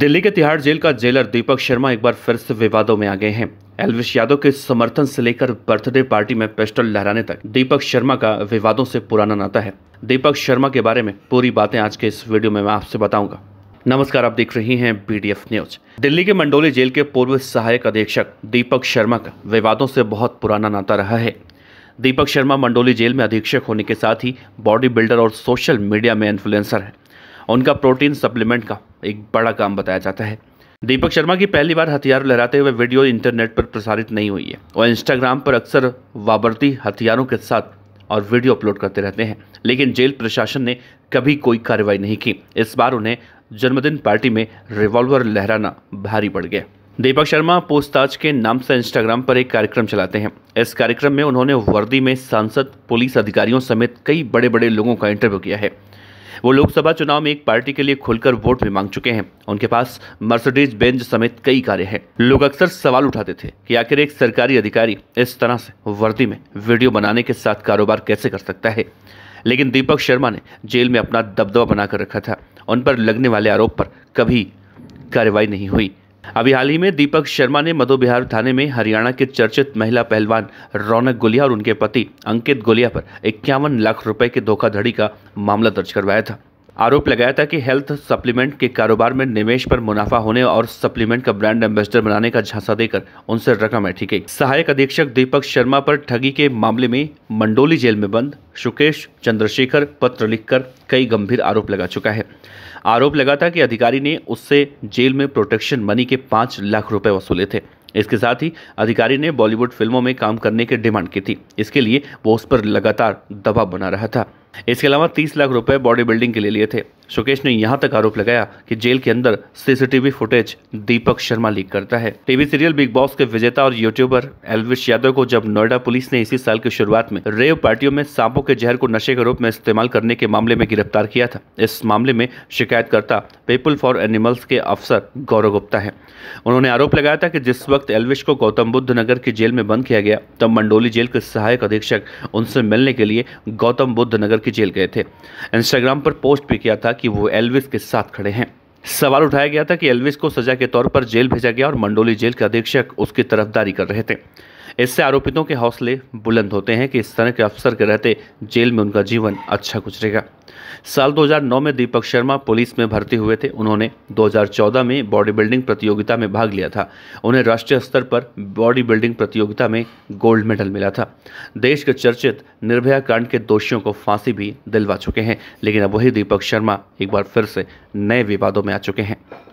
दिल्ली के तिहाड़ जेल का जेलर दीपक शर्मा एक बार फिर से विवादों में आ गए हैं एलविश यादव के समर्थन से लेकर बर्थडे पार्टी में पिस्टल लहराने तक दीपक शर्मा का विवादों से पुराना नाता है दीपक शर्मा के बारे में पूरी बातें आज के इस वीडियो में मैं आपसे बताऊंगा नमस्कार आप देख रही हैं बीडीएफ न्यूज दिल्ली के मंडोली जेल के पूर्व सहायक अधीक्षक दीपक शर्मा का विवादों से बहुत पुराना नाता रहा है दीपक शर्मा मंडोली जेल में अधीक्षक होने के साथ ही बॉडी बिल्डर और सोशल मीडिया में इन्फ्लुएंसर है उनका प्रोटीन सप्लीमेंट का एक बड़ा काम बताया जाता है दीपक शर्मा की पहली बार हथियार लहराते हुए वीडियो इंटरनेट पर प्रसारित नहीं हुई है और इंस्टाग्राम पर अक्सर वाबरती हथियारों के साथ और वीडियो अपलोड करते रहते हैं लेकिन जेल प्रशासन ने कभी कोई कार्रवाई नहीं की इस बार उन्हें जन्मदिन पार्टी में रिवॉल्वर लहराना भारी पड़ गया दीपक शर्मा पूछताछ के नाम से इंस्टाग्राम पर एक कार्यक्रम चलाते हैं इस कार्यक्रम में उन्होंने वर्दी में सांसद पुलिस अधिकारियों समेत कई बड़े बड़े लोगों का इंटरव्यू किया है वो लोकसभा चुनाव में एक पार्टी के लिए खुलकर वोट भी मांग चुके हैं उनके पास मर्सिडीज बेंज समेत कई कार्य हैं लोग अक्सर सवाल उठाते थे कि आखिर एक सरकारी अधिकारी इस तरह से वर्दी में वीडियो बनाने के साथ कारोबार कैसे कर सकता है लेकिन दीपक शर्मा ने जेल में अपना दबदबा बनाकर रखा था उन पर लगने वाले आरोप पर कभी कार्रवाई नहीं हुई अभी हाल ही में दीपक शर्मा ने मधु बिहार थाने में हरियाणा के चर्चित महिला पहलवान रौनक गुलिया और उनके पति अंकित गुलिया पर इक्यावन लाख रुपए की धोखाधड़ी का मामला दर्ज करवाया था आरोप लगाया था कि हेल्थ सप्लीमेंट के कारोबार में निवेश पर मुनाफा होने और सप्लीमेंट का ब्रांड एम्बेसडर बनाने का झांसा देकर उनसे रकम ठीक गई सहायक अधीक्षक दीपक शर्मा पर ठगी के मामले में मंडोली जेल में बंद सुकेश चंद्रशेखर पत्र लिखकर कई गंभीर आरोप लगा चुका है आरोप लगा था कि अधिकारी ने उससे जेल में प्रोटेक्शन मनी के पाँच लाख रुपए वसूले थे इसके साथ ही अधिकारी ने बॉलीवुड फिल्मों में काम करने की डिमांड की थी इसके लिए वो उस पर लगातार दबाव बना रहा था इसके अलावा तीस लाख रुपए बॉडी बिल्डिंग के लिए लिए थे सुकेश ने यहां तक आरोप लगाया कि जेल के अंदर CCTV footage Deepak Sharma leak करता है टीवी सीरियल बिग बॉस के विजेता और यूट्यूबर एलविश यादव को जब नोएडा पुलिस ने इसी साल की शुरुआत में रेव पार्टियों में सांपों के जहर को नशे के रूप में इस्तेमाल करने के मामले में गिरफ्तार किया था इस मामले में शिकायतकर्ता पीपल फॉर एनिमल्स के अफसर गौरव गुप्ता है उन्होंने आरोप लगाया था कि जिस वक्त एलविश को गौतम बुद्ध नगर की जेल में बंद किया गया तब मंडोली जेल के सहायक अधीक्षक उनसे मिलने के लिए गौतम बुद्ध नगर के जेल गए थे इंस्टाग्राम पर पोस्ट भी किया था कि वो एल्विस के साथ खड़े हैं सवाल उठाया गया था कि एल्विस को सजा के तौर पर जेल भेजा गया और मंडोली जेल के अधीक्षक उसकी तरफदारी कर रहे थे इससे आरोपितों के हौसले बुलंद होते हैं कि इस तरह के अफसर के रहते जेल में उनका जीवन अच्छा गुजरेगा साल 2009 में दीपक शर्मा पुलिस में भर्ती हुए थे उन्होंने 2014 में बॉडी बिल्डिंग प्रतियोगिता में भाग लिया था उन्हें राष्ट्रीय स्तर पर बॉडी बिल्डिंग प्रतियोगिता में गोल्ड मेडल मिला था देश के चर्चित निर्भया कांड के दोषियों को फांसी भी दिलवा चुके हैं लेकिन अब वही दीपक शर्मा एक बार फिर से नए विवादों में आ चुके हैं